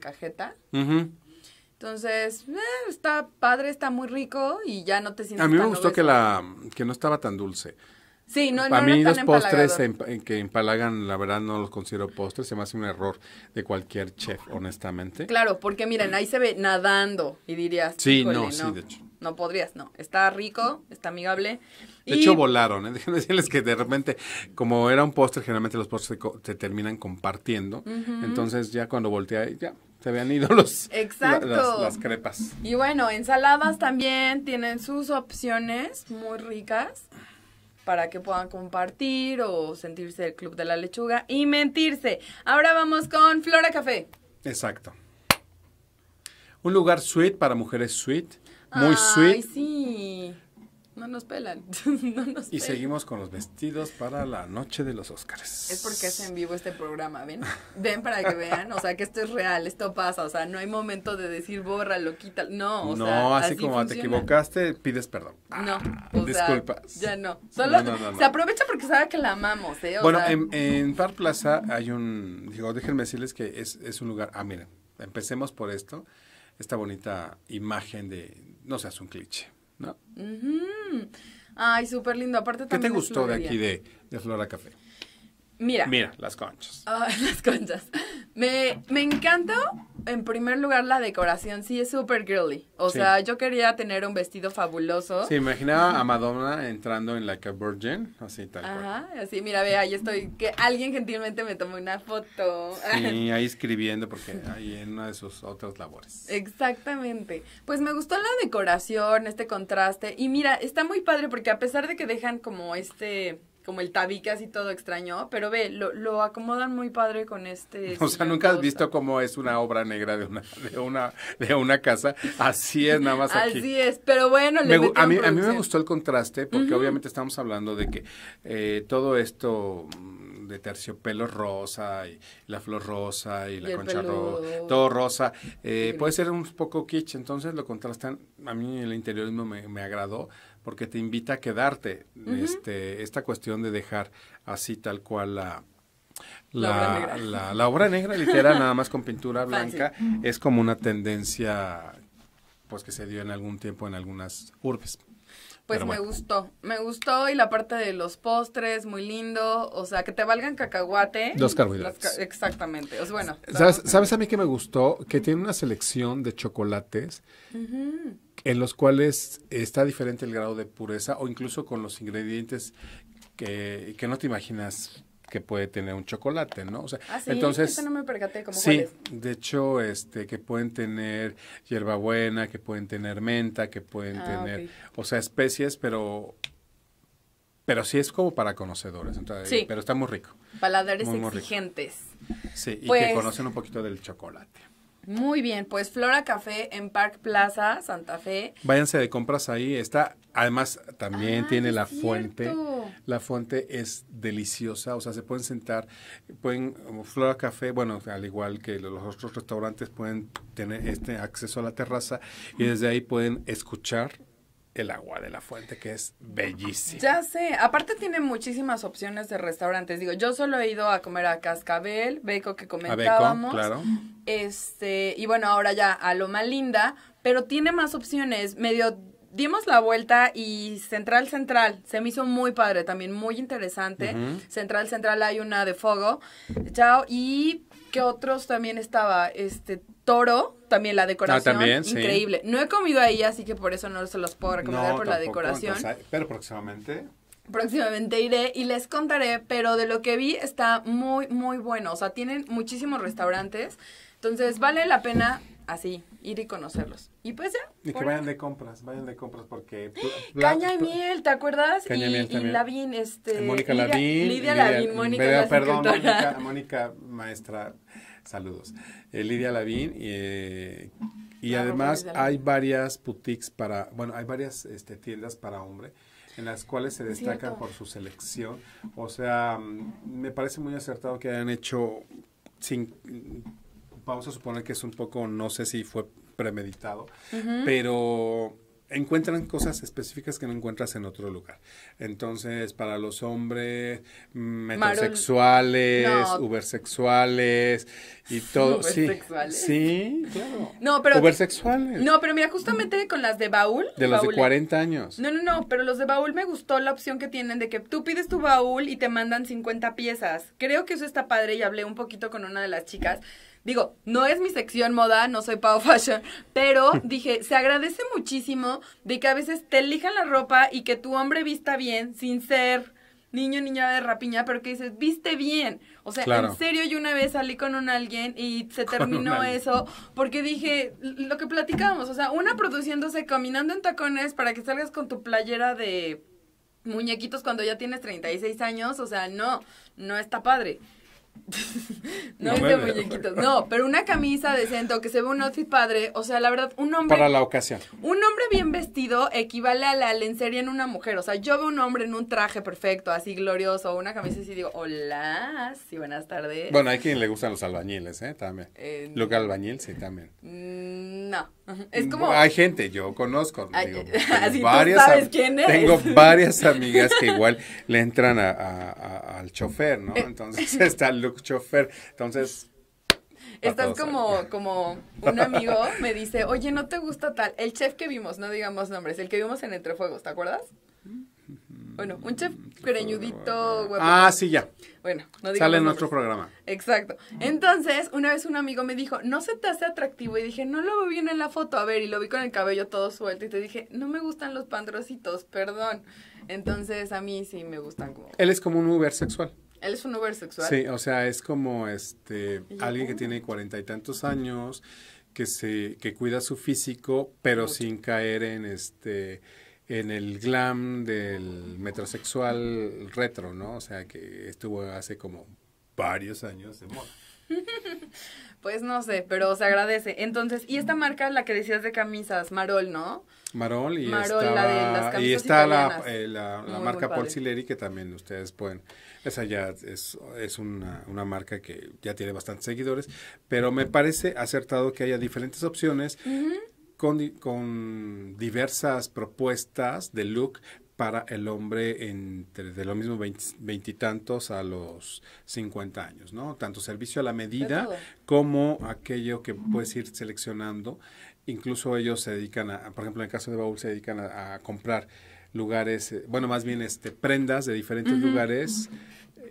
cajeta. Entonces, eh, está padre, está muy rico y ya no te sientes. A mí me gustó que la que no estaba tan dulce. Sí, no, Para mí los postres en, que empalagan, la verdad no los considero postres, se me hace un error de cualquier chef, honestamente. Claro, porque miren, ahí se ve nadando y dirías. Sí, no, no, sí, de hecho. No podrías, no. Está rico, está amigable. De hecho, volaron, ¿eh? Déjenme decirles que de repente, como era un postre, generalmente los postres se, terminan compartiendo. Entonces, ya cuando voltea, ya se habían ido los, Exacto. las, crepas. Y bueno, ensaladas también tienen sus opciones muy ricas para que puedan compartir o sentirse el club de la lechuga y mentirse. Ahora vamos con Flora Café. Exacto. Un lugar sweet para mujeres sweet. Muy Ay, sweet. Sí no nos pelan. no nos y seguimos con los vestidos para la noche de los Óscares. Es porque es en vivo este programa, ¿ven? Ven para que vean, o sea, que esto es real, esto pasa, o sea, no hay momento de decir lo quita, no, o no, sea. No, así, como te equivocaste, pides perdón. Ah, no, o disculpas. ya no. Solo se aprovecha porque sabe que la amamos, ¿eh? bueno, en, en Plaza hay un, digo, déjenme decirles que es, es un lugar, ah, miren, empecemos por esto, esta bonita imagen de, no seas un cliché ¿no? Ay, súper lindo. Aparte, ¿Qué te gustó de aquí de, de Flora Café? Mira. Mira, las conchas. Ah, las conchas. Me, me encanta, en primer lugar, la decoración. Sí, es súper girly. O sea, yo quería tener un vestido fabuloso. Sí, imaginaba a Madonna entrando en Like a Virgin, así tal cual. Ajá, así, mira, ve, ahí estoy. Que alguien gentilmente me tomó una foto. Sí, ahí escribiendo, porque ahí en una de sus otras labores. Exactamente. Pues me gustó la decoración, este contraste. Y mira, está muy padre, porque a pesar de que dejan como este como el tabique así todo extraño, pero ve, lo, lo acomodan muy padre con este... O sea, nunca has visto cómo es una obra negra de una, de una, de una casa, así es nada más aquí. Así es, pero bueno, le me, a, mí, me gustó el contraste, porque obviamente estamos hablando de que eh, todo esto mm, de terciopelo rosa, y la flor rosa y la concha rosa, todo rosa. Eh, puede ser un poco kitsch, entonces lo contrastan. A mí el interior me, me agradó, porque te invita a quedarte. este, esta cuestión de dejar así tal cual la, la, obra, negra. literal, nada más con pintura blanca, es como una tendencia pues que se dio en algún tiempo en algunas urbes. Pues me gustó, me gustó y la parte de los postres, muy lindo, o sea, que te valgan cacahuate. Los carbohidratos. exactamente, o bueno. Eh, ¿Sabes, a mí que me gustó? Que tiene una selección de chocolates en los cuales está diferente el grado de pureza o incluso con los ingredientes que, que no te imaginas que puede tener un chocolate, ¿no? O sea, ah, sí, entonces no me percaté Sí, de hecho, este que pueden tener hierbabuena, que pueden tener menta, que pueden ah, tener, o sea, especies, pero pero sí es como para conocedores, entonces, pero está muy rico. Paladares exigentes. Sí, y que pues conocen un poquito del chocolate. Muy bien, pues Flora Café en Park Plaza, Santa Fe. Váyanse de compras ahí, está, además también ah, tiene la fuente. La fuente es deliciosa, o sea, se pueden sentar, pueden, um, Flora Café, bueno, al igual que los otros restaurantes pueden tener este acceso a la terraza y desde ahí pueden escuchar el agua de la fuente, que es bellísima. Ya sé, aparte tiene muchísimas opciones de restaurantes. Digo, yo solo he ido a comer a Cascabel, Beco que comentábamos. claro. Este, y bueno, ahora ya a Loma Linda, pero tiene más opciones, medio dimos la vuelta y Central Central se me hizo muy padre, también muy interesante. Central Central hay una de fuego. Chao. Y qué otros también estaba, este Toro también la decoración. Ah, también, Increíble. No he comido ahí, así que por eso no se los puedo recomendar por la decoración. pero próximamente. Próximamente iré y les contaré, pero de lo que vi está muy, muy bueno. O sea, tienen muchísimos restaurantes. Entonces, vale la pena así, ir y conocerlos. Y pues ya. Y que vayan de compras, vayan de compras porque... Caña y miel, ¿te acuerdas? y, miel y Lavín, este... Mónica Lavín. Lidia, Lavín, Mónica. Perdón, Mónica, Mónica, maestra. Saludos. Eh, Lidia Lavín. Eh, y además hay varias boutiques para, bueno, hay varias este, tiendas para hombre en las cuales se destacan por su selección. O sea, mm, me parece muy acertado que hayan hecho, sin, vamos a suponer que es un poco, no sé si fue premeditado, pero encuentran cosas específicas que no encuentras en otro lugar. Entonces, para los hombres, metrosexuales, ubersexuales y todo. Sí, sí, claro. No, pero, ubersexuales. No, pero mira, justamente con las de baúl. De los de 40 años. No, no, no, pero los de baúl me gustó la opción que tienen de que tú pides tu baúl y te mandan 50 piezas. Creo que eso está padre y hablé un poquito con una de las chicas. Digo, no es mi sección moda, no soy Pau Fashion, pero dije, se agradece muchísimo de que a veces te elijan la ropa y que tu hombre vista bien, sin ser niño, niña de rapiña, pero que dices, viste bien. O sea, en serio, yo una vez salí con un alguien y se terminó eso porque dije, lo que platicábamos, o sea, una produciéndose caminando en tacones para que salgas con tu playera de muñequitos cuando ya tienes 36 años, o sea, no, no está padre. no, muñequitos. No, pero una camisa decente o que se ve un outfit padre. O sea, la verdad, un hombre. Para la ocasión. Un hombre bien vestido equivale a la lencería en una mujer. O sea, yo veo un hombre en un traje perfecto, así glorioso, una camisa así digo, hola, sí, buenas tardes. Bueno, hay quien le gustan los albañiles, ¿eh? También. Eh, lo que albañil, sí, también. Mm, no. Es como. Hay gente, yo conozco. digo, así sabes quién es. Tengo varias amigas que igual le entran al chofer, ¿no? Eh, Entonces está chofer. Entonces. Estás como, como un amigo me dice, oye, ¿no te gusta tal? El chef que vimos, no digamos nombres, el que vimos en Entre Fuegos, ¿te acuerdas? Bueno, un chef creñudito. Eh. Ah, sí, ya. Bueno, no digamos Sale en nuestro programa. Exacto. Entonces, una vez un amigo me dijo, ¿no se te hace atractivo? Y dije, no lo veo bien en la foto. A ver, y lo vi con el cabello todo suelto. Y te dije, no me gustan los pandrocitos, perdón. Entonces, a mí sí me gustan como... Él es como un Uber sexual. Él es un Uber sexual. Sí, o sea, es como este alguien que tiene cuarenta y tantos años, que se, que cuida su físico, pero sin caer en este en el glam del metrosexual retro, ¿no? O sea, que estuvo hace como varios años de moda. pues no sé, pero se agradece. Entonces, y esta marca, la que decías de camisas, Marol, ¿no? Marol y está la, eh, la, la marca que también ustedes pueden esa ya es, una, marca que ya tiene bastantes seguidores pero me parece acertado que haya diferentes opciones con, diversas propuestas de look para el hombre entre de lo mismo veintitantos a los cincuenta años, ¿no? Tanto servicio a la medida como aquello que puedes ir seleccionando incluso ellos se dedican a, por ejemplo, en el caso de Baúl se dedican a, comprar lugares, eh, bueno, más bien este, prendas de diferentes lugares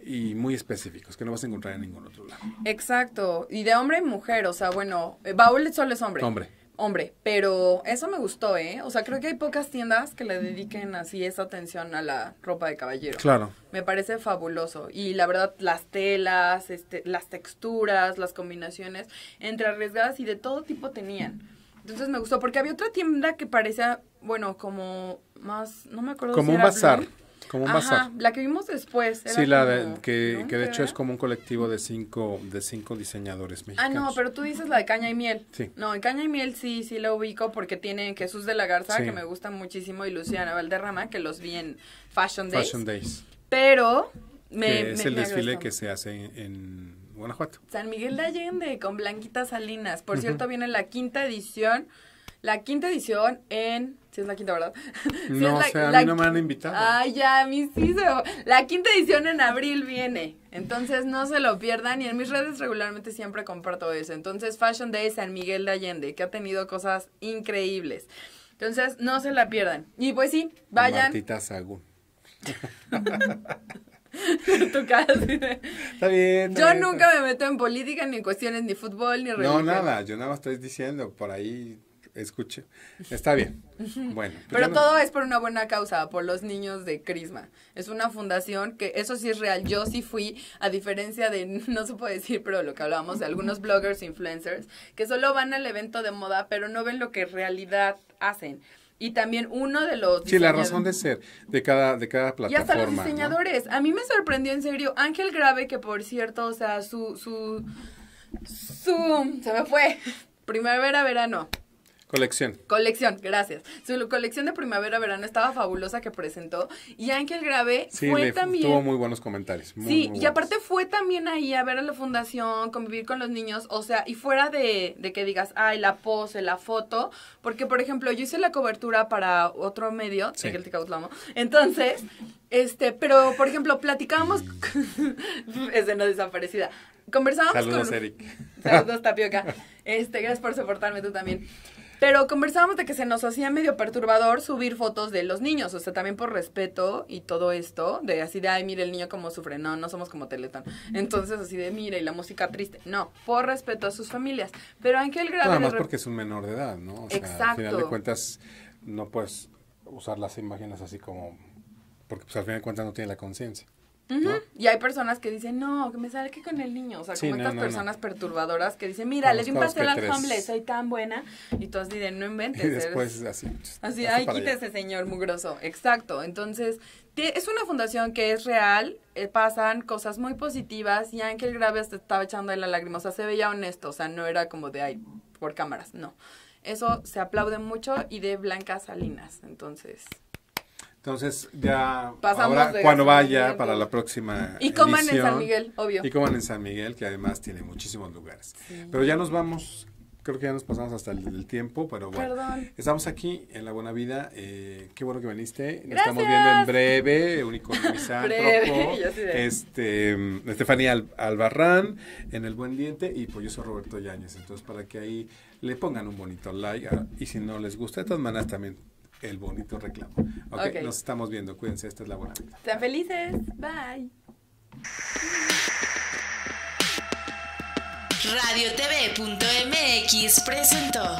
y muy específicos, que no vas a encontrar en ningún otro lado. Exacto, y de hombre y mujer, o sea, bueno, eh, Baúl solo es hombre. Hombre. Hombre, pero eso me gustó, ¿eh? O sea, creo que hay pocas tiendas que le dediquen así esa atención a la ropa de caballero. Claro. Me parece fabuloso. Y la verdad, las telas, este, las texturas, las combinaciones, entre arriesgadas y de todo tipo tenían. Entonces me gustó, porque había otra tienda que parecía, bueno, como más, no me acuerdo. Como un bazar. Como un bazar. La que vimos después. sí, la de, que, que de hecho es como un colectivo de cinco, de cinco diseñadores mexicanos. Ah, no, pero tú dices la de caña y miel. Sí. No, en caña y miel sí, sí la ubico porque tiene Jesús de la Garza, que me gusta muchísimo, y Luciana Valderrama, que los vi en Fashion Days. Fashion Days. Pero que es el desfile que se hace en San Miguel de Allende con Blanquita Salinas. Por cierto, viene la quinta edición. La quinta edición en... Si es la quinta, ¿verdad? no, o a mí no me han invitado. Ay, ya, a sí La quinta edición en abril viene. Entonces, no se lo pierdan. Y en mis redes regularmente siempre comparto eso. Entonces, Fashion Day San Miguel de Allende, que ha tenido cosas increíbles. Entonces, no se la pierdan. Y pues sí, vayan. Martita Está bien. yo nunca me meto en política, ni en cuestiones, ni fútbol, ni No, nada, yo nada más estoy diciendo, por ahí escuche. Está bien. Bueno. Pues pero todo es por una buena causa, por los niños de Crisma. Es una fundación que, eso sí es real, yo sí fui, a diferencia de, no se puede decir, pero lo que hablábamos de algunos bloggers, influencers, que solo van al evento de moda, pero no ven lo que en realidad hacen. Y también uno de los... Sí, la razón de ser de cada, de cada plataforma. Y hasta los diseñadores. A mí me sorprendió en serio Ángel Grave, que por cierto, o sea, su... su su, se me fue, primavera, verano, Colección. Colección, gracias. Su colección de primavera-verano estaba fabulosa que presentó. Y Ángel Grave fue también. Tuvo muy buenos comentarios. sí, y aparte fue también ahí a ver a la fundación, convivir con los niños. O sea, y fuera de, que digas, ay, la pose, la foto. Porque, por ejemplo, yo hice la cobertura para otro medio, sí. el Entonces, este, pero por ejemplo, platicábamos. Mm. Es de no desaparecida. Conversábamos Saludos, Eric. Saludos, Tapioca. Este, gracias por soportarme tú también. Pero conversábamos de que se nos hacía medio perturbador subir fotos de los niños, o sea, también por respeto y todo esto, de así de, ay, mire el niño como sufre, no, no somos como Teletón. Entonces, así de, mire, y la música triste. No, por respeto a sus familias. Pero Ángel Grado Nada más porque es un menor de edad, ¿no? O sea, Exacto. Al final de cuentas, no puedes usar las imágenes así como... Porque pues al final de cuentas no tiene la conciencia. Y hay personas que dicen, no, que me sale que con el niño. O sea, como estas personas perturbadoras que dicen, mira, le di un pastel al soy tan buena. Y así dicen, no inventes. Y después así. Así, ay, quítese, señor mugroso. Exacto. Entonces, es una fundación que es real, eh, pasan cosas muy positivas. Y Ángel Grave estaba echando de la lágrima. O sea, se veía honesto. O sea, no era como de, ay, por cámaras. No. Eso se aplaude mucho y de blancas Salinas. Entonces. Entonces, ya ahora, cuando vaya para la próxima. Y coman en San Miguel, obvio. Y coman en San Miguel, que además tiene muchísimos lugares. Pero ya nos vamos. Creo que ya nos pasamos hasta el, tiempo, pero bueno. Estamos aquí en La Buena Vida. Eh, qué bueno que viniste. Nos estamos viendo en breve, Unicornio breve, este, Estefanía Albarrán en El Buen Diente y pues yo soy Roberto Yáñez. Entonces, para que ahí le pongan un bonito like ah, y si no les gusta, de todas maneras también el bonito reclamo. Ok, nos estamos viendo. Cuídense, esta es la buena. Sean felices. Bye. RadioTV.mx presentó.